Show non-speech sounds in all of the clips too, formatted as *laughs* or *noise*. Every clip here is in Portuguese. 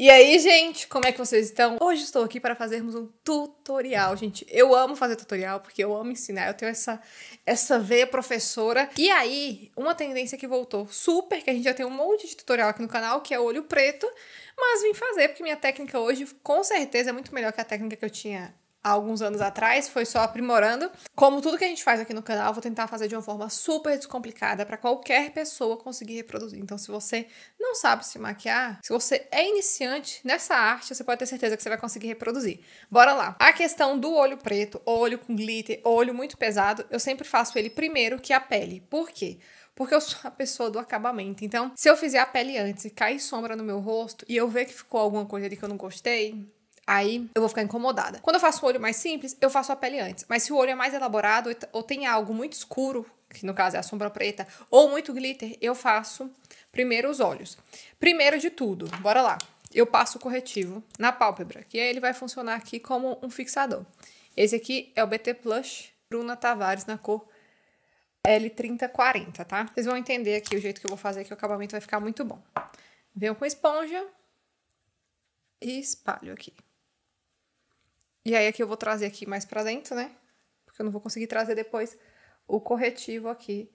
E aí, gente, como é que vocês estão? Hoje estou aqui para fazermos um tutorial, gente. Eu amo fazer tutorial porque eu amo ensinar, eu tenho essa, essa veia professora. E aí, uma tendência que voltou super, que a gente já tem um monte de tutorial aqui no canal, que é olho preto, mas vim fazer porque minha técnica hoje com certeza é muito melhor que a técnica que eu tinha alguns anos atrás, foi só aprimorando. Como tudo que a gente faz aqui no canal, vou tentar fazer de uma forma super descomplicada para qualquer pessoa conseguir reproduzir. Então, se você não sabe se maquiar, se você é iniciante nessa arte, você pode ter certeza que você vai conseguir reproduzir. Bora lá. A questão do olho preto, olho com glitter, olho muito pesado, eu sempre faço ele primeiro que a pele. Por quê? porque eu sou a pessoa do acabamento. Então, se eu fizer a pele antes e cair sombra no meu rosto e eu ver que ficou alguma coisa ali que eu não gostei, Aí eu vou ficar incomodada. Quando eu faço o olho mais simples, eu faço a pele antes. Mas se o olho é mais elaborado ou tem algo muito escuro, que no caso é a sombra preta, ou muito glitter, eu faço primeiro os olhos. Primeiro de tudo, bora lá. Eu passo o corretivo na pálpebra, que ele vai funcionar aqui como um fixador. Esse aqui é o BT Plush Bruna Tavares na cor L3040, tá? Vocês vão entender aqui o jeito que eu vou fazer, que o acabamento vai ficar muito bom. Venho com esponja e espalho aqui. E aí aqui eu vou trazer aqui mais para dentro, né? Porque eu não vou conseguir trazer depois o corretivo aqui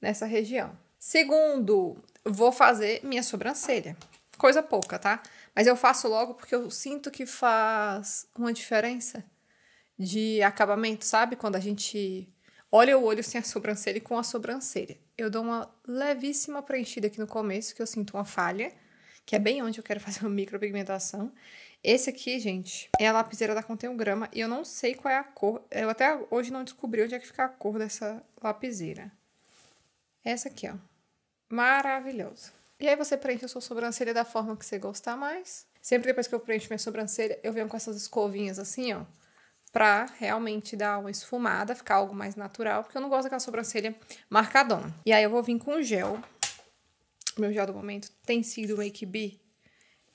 nessa região. Segundo, vou fazer minha sobrancelha. Coisa pouca, tá? Mas eu faço logo porque eu sinto que faz uma diferença de acabamento, sabe? Quando a gente olha o olho sem a sobrancelha e com a sobrancelha. Eu dou uma levíssima preenchida aqui no começo, que eu sinto uma falha, que é bem onde eu quero fazer uma micropigmentação. Esse aqui, gente, é a lapiseira da Contém um Grama e eu não sei qual é a cor. Eu até hoje não descobri onde é que fica a cor dessa lapiseira. Essa aqui, ó. Maravilhosa. E aí você preenche a sua sobrancelha da forma que você gostar mais. Sempre depois que eu preencho minha sobrancelha, eu venho com essas escovinhas assim, ó. Pra realmente dar uma esfumada, ficar algo mais natural. Porque eu não gosto daquela sobrancelha marcadona. E aí eu vou vir com gel. Meu gel do momento tem sido o Make Bee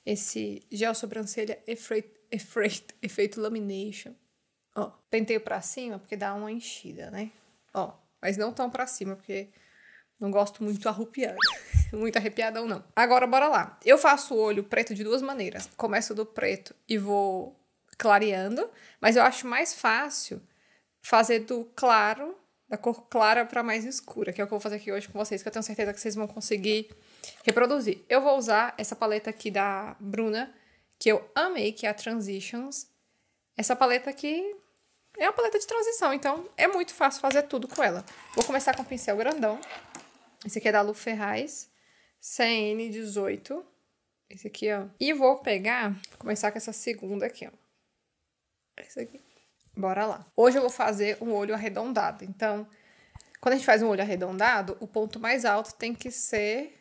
esse gel sobrancelha efeito efeito *laughs* efeito lamination. Ó, penteio pra cima porque dá uma enchida, né? Ó, mas não tão pra cima porque não gosto muito arrupiada. *laughs* muito arrepiadão não. Agora, bora lá. Eu faço o olho preto de duas maneiras. Começo do preto e vou clareando, mas eu acho mais fácil fazer do claro, da cor clara para mais escura, que é o que eu vou fazer aqui hoje com vocês, que eu tenho certeza que vocês vão conseguir reproduzir. Eu vou usar essa paleta aqui da Bruna, que eu amei, que é a Transitions. Essa paleta aqui é uma paleta de transição, então é muito fácil fazer tudo com ela. Vou começar com o pincel grandão. Esse aqui é da Lu Ferraz, CN18. Esse aqui, ó. E vou pegar, vou começar com essa segunda aqui, ó. Esse aqui. Bora lá. Hoje eu vou fazer um olho arredondado. Então, quando a gente faz um olho arredondado, o ponto mais alto tem que ser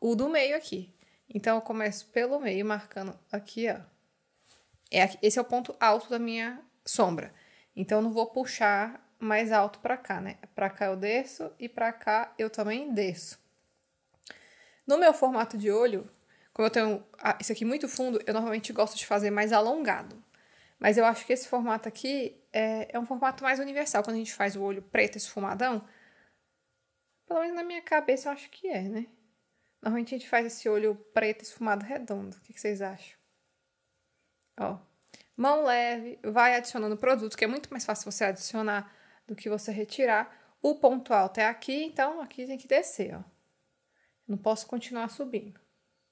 o do meio aqui. Então, eu começo pelo meio, marcando aqui, ó. É, aqui, esse é o ponto alto da minha sombra. Então, eu não vou puxar mais alto para cá, né? Para cá eu desço e para cá eu também desço. No meu formato de olho, como eu tenho ah, isso aqui muito fundo, eu normalmente gosto de fazer mais alongado. Mas eu acho que esse formato aqui é, é um formato mais universal. Quando a gente faz o olho preto esfumadão, pelo menos na minha cabeça eu acho que é, né? Normalmente a gente faz esse olho preto esfumado redondo. O que, vocês acham? Ó. Mão leve, vai adicionando produto, que é muito mais fácil você adicionar do que você retirar. O ponto alto é aqui, então aqui tem que descer, ó. Não posso continuar subindo.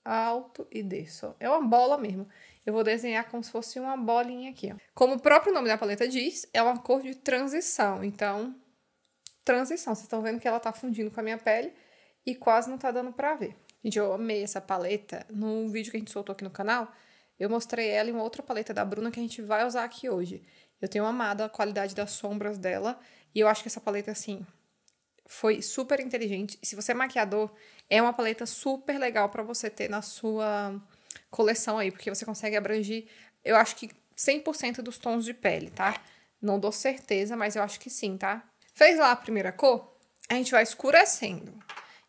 Alto e desço. É uma bola mesmo. Eu vou desenhar como se fosse uma bolinha aqui, ó. Como o próprio nome da paleta diz, é uma cor de transição. Então, transição. Vocês estão vendo que ela tá fundindo com a minha pele e quase não tá dando pra ver. Gente, eu amei essa paleta. Num vídeo que a gente soltou aqui no canal, eu mostrei ela em uma outra paleta da Bruna que a gente vai usar aqui hoje. Eu tenho amado a qualidade das sombras dela. E eu acho que essa paleta, assim, foi super inteligente. E se você é maquiador, é uma paleta super legal para você ter na sua coleção aí, porque você consegue abranger, eu acho que 100% dos tons de pele, tá? Não dou certeza, mas eu acho que sim, tá? Fez lá a primeira cor? A gente vai escurecendo.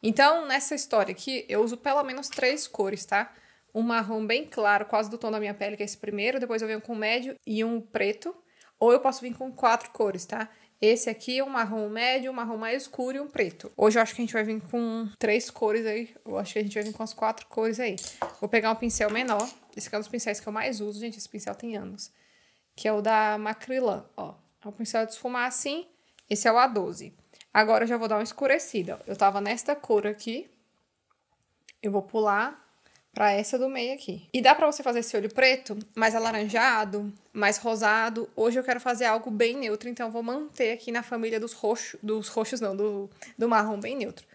Então, nessa história aqui, eu uso pelo menos três cores, tá? Um marrom bem claro, quase do tom da minha pele, que é esse primeiro. Depois eu venho com um médio e um preto. Ou eu posso vir com quatro cores, tá? Esse aqui é um marrom médio, um marrom mais escuro e um preto. Hoje eu acho que a gente vai vir com três cores aí. Eu acho que a gente vai vir com as quatro cores aí. Vou pegar um pincel menor. Esse aqui é um dos pincéis que eu mais uso, gente. Esse pincel tem anos. Que é o da Macrilan, ó. É um pincel de esfumar assim. Esse é o A12. Agora eu já vou dar uma escurecida. Eu tava nesta cor aqui. Eu vou pular para essa do meio aqui. E dá para você fazer esse olho preto mais alaranjado, mais rosado. Hoje eu quero fazer algo bem neutro, então vou manter aqui na família dos roxos, dos roxos não, do, do marrom bem neutro.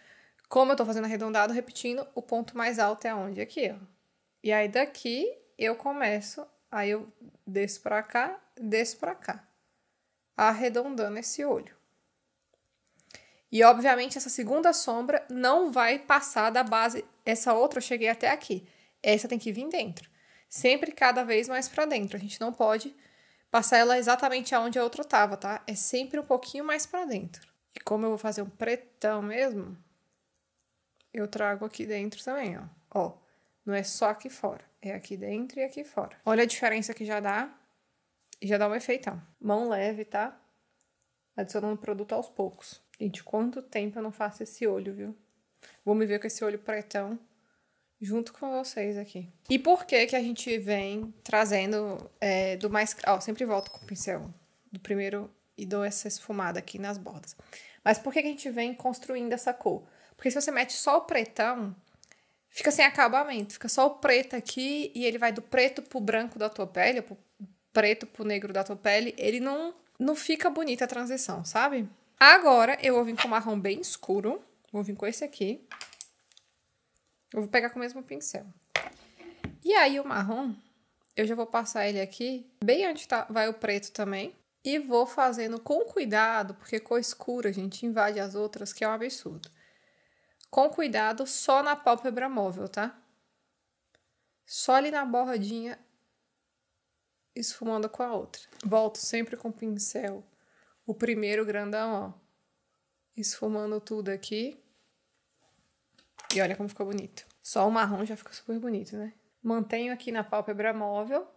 Como eu tô fazendo arredondado, repetindo, o ponto mais alto é onde? Aqui, ó. E aí daqui eu começo, aí eu desço para cá, desço para cá, arredondando esse olho. E obviamente essa segunda sombra não vai passar da base, essa outra eu cheguei até aqui. Essa tem que vir dentro. Sempre cada vez mais para dentro. A gente não pode passar ela exatamente aonde a outra tava, tá? É sempre um pouquinho mais para dentro. E como eu vou fazer um pretão mesmo, eu trago aqui dentro também, ó. Ó, não é só aqui fora, é aqui dentro e aqui fora. Olha a diferença que já dá, e já dá um efeitão. Mão leve, tá? Adicionando produto aos poucos. Gente, quanto tempo eu não faço esse olho, viu? Vou me ver com esse olho pretão junto com vocês aqui. E por que que a gente vem trazendo é, do mais... Ó, sempre volto com o pincel do primeiro e dou essa esfumada aqui nas bordas. Mas por que que a gente vem construindo essa cor? Porque se você mete só o pretão, fica sem acabamento. Fica só o preto aqui e ele vai do preto pro branco da tua pele, pro preto pro negro da tua pele. Ele não, não fica bonita a transição, sabe? Agora, eu vou vir com marrom bem escuro. Vou vir com esse aqui. Eu vou pegar com o mesmo pincel. E aí, o marrom, eu já vou passar ele aqui, bem onde tá, vai o preto também. E vou fazendo com cuidado, porque cor escura, gente, invade as outras, que é um absurdo. Com cuidado, só na pálpebra móvel, tá? Só ali na borradinha, esfumando com a outra. Volto sempre com o pincel o primeiro grandão, ó. Esfumando tudo aqui. E olha como ficou bonito. Só o marrom já ficou super bonito, né? Mantenho aqui na pálpebra móvel.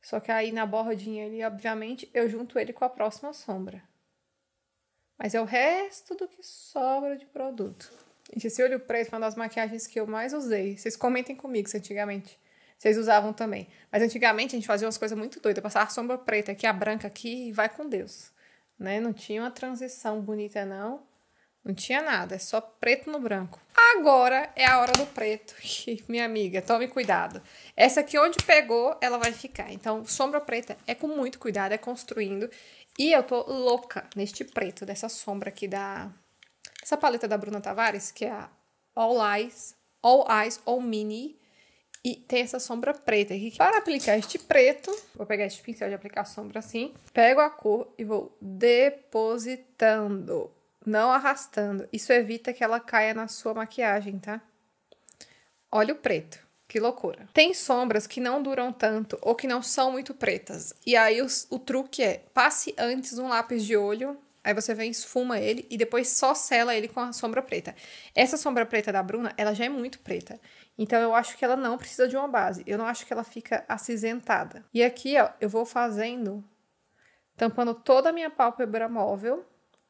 Só que aí na bordinha ali, obviamente, eu junto ele com a próxima sombra. Mas é o resto do que sobra de produto. Gente, esse olho preto foi uma das maquiagens que eu mais usei. Vocês comentem comigo se antigamente vocês usavam também. Mas antigamente a gente fazia umas coisas muito doidas. Passar a sombra preta aqui, a branca aqui, e vai com Deus né? Não tinha uma transição bonita, não. Não tinha nada, é só preto no branco. Agora é a hora do preto. *laughs* Minha amiga, tome cuidado. Essa aqui, onde pegou, ela vai ficar. Então, sombra preta é com muito cuidado, é construindo. E eu tô louca neste preto, dessa sombra aqui da... Essa paleta da Bruna Tavares, que é a All Eyes, All Eyes, All Mini. E tem essa sombra preta aqui. Para aplicar este preto, vou pegar este pincel de aplicar sombra assim. Pego a cor e vou depositando, não arrastando. Isso evita que ela caia na sua maquiagem, tá? Olha o preto. Que loucura. Tem sombras que não duram tanto ou que não são muito pretas. E aí o, o truque é, passe antes um lápis de olho Aí você vem, esfuma ele e depois só sela ele com a sombra preta. Essa sombra preta da Bruna, ela já é muito preta. Então eu acho que ela não precisa de uma base. Eu não acho que ela fica acinzentada. E aqui, ó, eu vou fazendo, tampando toda a minha pálpebra móvel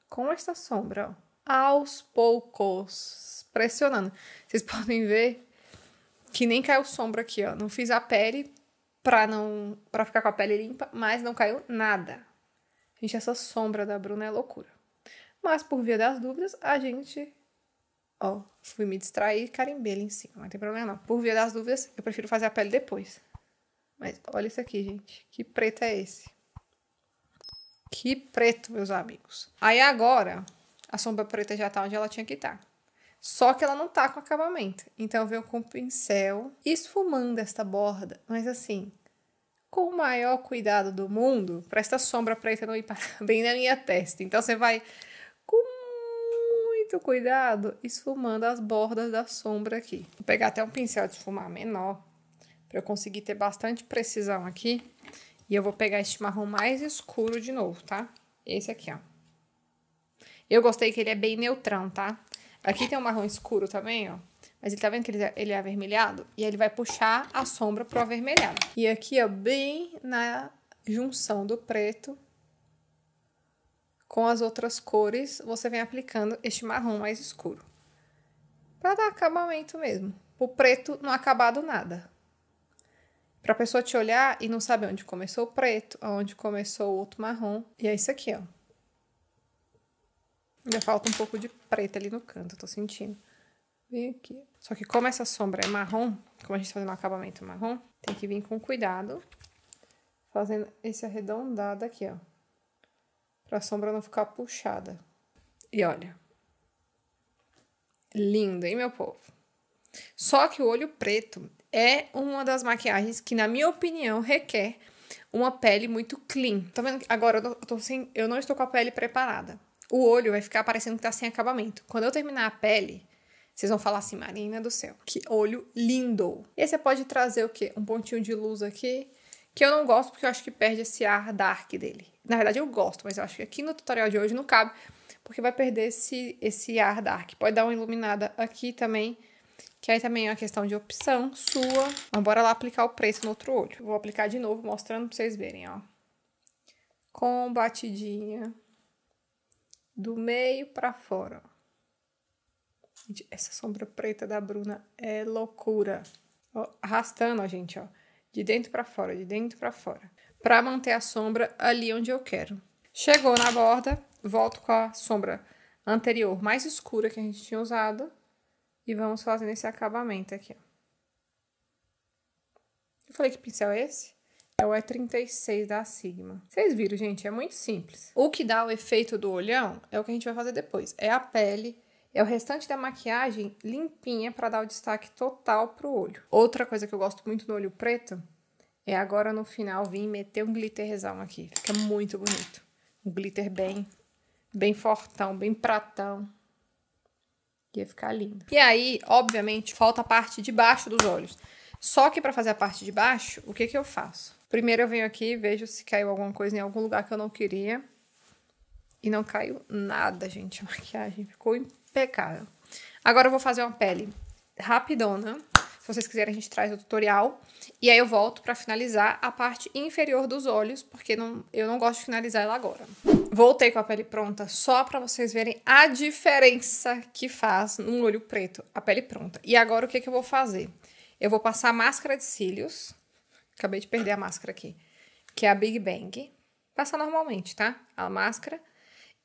com essa sombra, ó. Aos poucos, pressionando. Vocês *laughs* podem ver que nem caiu sombra aqui, ó. Não fiz a pele pra não para ficar com a pele limpa, mas não caiu nada. Gente, essa sombra da Bruna é loucura. Mas, por via das dúvidas, a gente. Ó, oh, fui me distrair e carimbei ali em cima, não tem problema não. Por via das dúvidas, eu prefiro fazer a pele depois. Mas olha isso aqui, gente. Que preto é esse? Que preto, meus amigos. Aí agora, a sombra preta já tá onde ela tinha que estar. Tá. Só que ela não tá com acabamento. Então eu venho com o pincel esfumando esta borda, mas assim, com o maior cuidado do mundo para sombra sombra preta não ir *laughs* bem na minha testa. Então você vai com muito cuidado esfumando as bordas da sombra aqui. Vou pegar até um pincel de esfumar menor para eu conseguir ter bastante precisão aqui. E eu vou pegar este marrom mais escuro de novo, tá? Esse aqui, ó. Eu gostei que ele é bem neutrão, tá? Aqui tem um marrom escuro também, ó. Mas ele tá vendo que ele, é, ele é avermelhado? E aí ele vai puxar a sombra pro avermelhado. E aqui, ó, bem na junção do preto com as outras cores, você vem aplicando este marrom mais escuro. Pra dar acabamento mesmo. O preto não acabado nada. Pra pessoa te olhar e não saber onde começou o preto, onde começou o outro marrom. E é isso aqui, ó. Ainda falta um pouco de preto ali no canto, tô sentindo vir aqui. Só que como essa sombra é marrom, como a gente tá fazendo um acabamento marrom, tem que vir com cuidado, fazendo esse arredondado aqui, ó. Pra sombra não ficar puxada. E olha. Lindo, hein, meu povo? Só que o olho preto é uma das maquiagens que, na minha opinião, requer uma pele muito clean. Tá vendo? Agora eu, tô sem, eu não estou com a pele preparada. O olho vai ficar parecendo que tá sem acabamento. Quando eu terminar a pele, vocês vão falar assim, Marina do céu, que olho lindo! E aí você pode trazer o quê? Um pontinho de luz aqui, que eu não gosto porque eu acho que perde esse ar dark dele. Na verdade eu gosto, mas eu acho que aqui no tutorial de hoje não cabe, porque vai perder esse, esse ar dark. Pode dar uma iluminada aqui também, que aí também é uma questão de opção sua. Mas bora lá aplicar o preço no outro olho. Vou aplicar de novo, mostrando pra vocês verem, ó. Com batidinha do meio pra fora, ó. Gente, essa sombra preta da Bruna é loucura. Ó, arrastando a gente, ó. De dentro para fora, de dentro para fora. Para manter a sombra ali onde eu quero. Chegou na borda, volto com a sombra anterior mais escura que a gente tinha usado. E vamos fazendo esse acabamento aqui, ó. Eu falei que pincel é esse? É o E36 da Sigma. Vocês viram, gente? É muito simples. O que dá o efeito do olhão é o que a gente vai fazer depois. É a pele é o restante da maquiagem limpinha para dar o destaque total pro olho. Outra coisa que eu gosto muito no olho preto é agora no final vir meter um glitterzão aqui. Fica muito bonito. Um glitter bem, bem fortão, bem pratão. Ia ficar lindo. E aí, obviamente, falta a parte de baixo dos olhos. Só que para fazer a parte de baixo, o que que eu faço? Primeiro eu venho aqui, vejo se caiu alguma coisa em algum lugar que eu não queria. E não caiu nada, gente. A maquiagem ficou impecável impecável. Agora eu vou fazer uma pele rapidona. Se vocês quiserem, a gente traz o tutorial. E aí eu volto para finalizar a parte inferior dos olhos, porque não, eu não gosto de finalizar ela agora. Voltei com a pele pronta só para vocês verem a diferença que faz num olho preto a pele pronta. E agora o que, que eu vou fazer? Eu vou passar máscara de cílios. Acabei de perder a máscara aqui. Que é a Big Bang. Passa normalmente, tá? A máscara.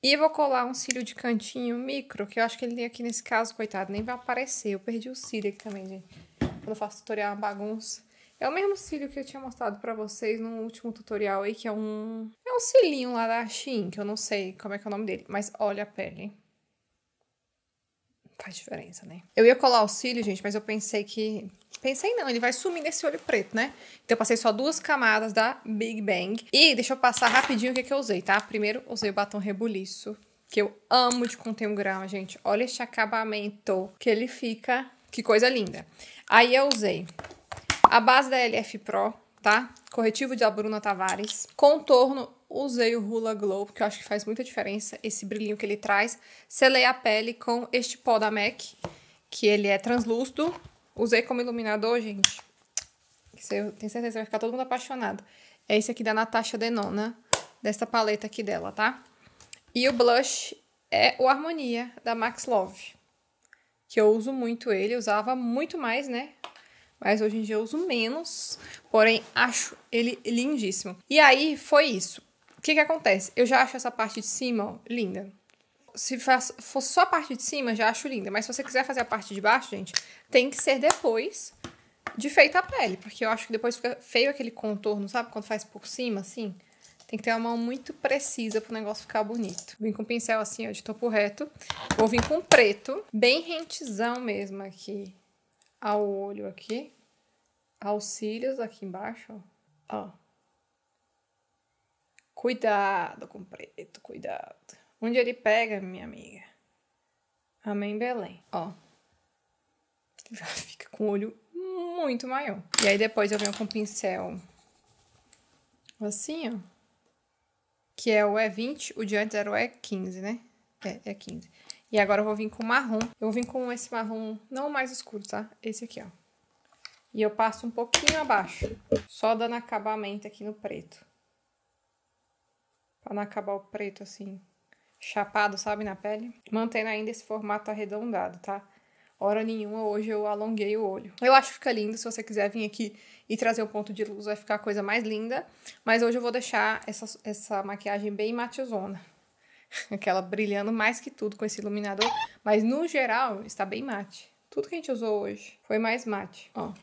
E vou colar um cílio de cantinho micro, que eu acho que ele tem aqui nesse caso, coitado, nem vai aparecer. Eu perdi o cílio aqui também, gente. Quando eu faço tutorial é uma bagunça. É o mesmo cílio que eu tinha mostrado pra vocês no último tutorial aí, que é um... É um cílinho lá da Shein, que eu não sei como é que é o nome dele. Mas olha a pele, hein? faz diferença, né? Eu ia colar o cílio, gente, mas eu pensei que. Pensei não, ele vai sumir nesse olho preto, né? Então eu passei só duas camadas da Big Bang. E deixa eu passar rapidinho o que, que eu usei, tá? Primeiro, usei o batom Rebuliço, que eu amo de conter um grama, gente. Olha este acabamento que ele fica. Que coisa linda. Aí eu usei a base da LF Pro, tá? Corretivo de Bruna Tavares. Contorno Usei o Hula Glow, porque eu acho que faz muita diferença esse brilhinho que ele traz. Selei a pele com este pó da MAC, que ele é translúcido. Usei como iluminador, gente. Eu tenho certeza que vai ficar todo mundo apaixonado. É esse aqui da Natasha Denon, né? Desta paleta aqui dela, tá? E o blush é o Harmonia, da Max Love. Que eu uso muito ele, eu usava muito mais, né? Mas hoje em dia eu uso menos, porém acho ele lindíssimo. E aí foi isso. O que, que acontece? Eu já acho essa parte de cima ó, linda. Se for fosse só a parte de cima, já acho linda. Mas se você quiser fazer a parte de baixo, gente, tem que ser depois de feita a pele. Porque eu acho que depois fica feio aquele contorno, sabe? Quando faz por cima, assim. Tem que ter uma mão muito precisa pro negócio ficar bonito. Vim com um pincel assim, ó, de topo reto. Vou vir com preto, bem rentezão mesmo aqui ao olho aqui. Aos cílios aqui embaixo, ó. Ó. Cuidado com preto, cuidado. Onde ele pega, minha amiga? Amém, Belém. Ó. Já fica com o olho muito maior. E aí depois eu venho com o pincel assim, ó. Que é o E20, o de antes era o E15, né? É, E15. E agora eu vou vir com marrom. Eu vou vir com esse marrom não mais escuro, tá? Esse aqui, ó. E eu passo um pouquinho abaixo, só dando acabamento aqui no preto. Pra não acabar o preto assim, chapado, sabe, na pele. Mantendo ainda esse formato arredondado, tá? Hora nenhuma, hoje eu alonguei o olho. Eu acho que fica lindo, se você quiser vir aqui e trazer um ponto de luz, vai ficar a coisa mais linda. Mas hoje eu vou deixar essa, essa maquiagem bem matizona. *laughs* Aquela brilhando mais que tudo com esse iluminador. Mas no geral, está bem mate. Tudo que a gente usou hoje foi mais mate. Ó.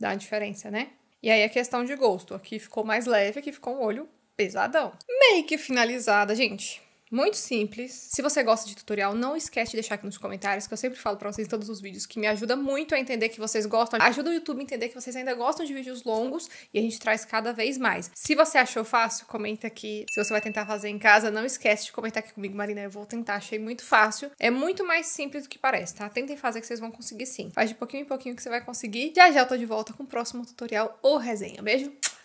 Dá uma diferença, né? E aí a questão de gosto. Aqui ficou mais leve, aqui ficou um olho pesadão. Make finalizada, gente. Muito simples. Se você gosta de tutorial, não esquece de deixar aqui nos comentários, que eu sempre falo pra vocês em todos os vídeos, que me ajuda muito a entender que vocês gostam. Ajuda o YouTube a entender que vocês ainda gostam de vídeos longos e a gente traz cada vez mais. Se você achou fácil, comenta aqui. Se você vai tentar fazer em casa, não esquece de comentar aqui comigo, Marina. Eu vou tentar, achei muito fácil. É muito mais simples do que parece, tá? Tentem fazer que vocês vão conseguir sim. Faz de pouquinho em pouquinho que você vai conseguir. Já já eu tô de volta com o próximo tutorial ou resenha. Beijo!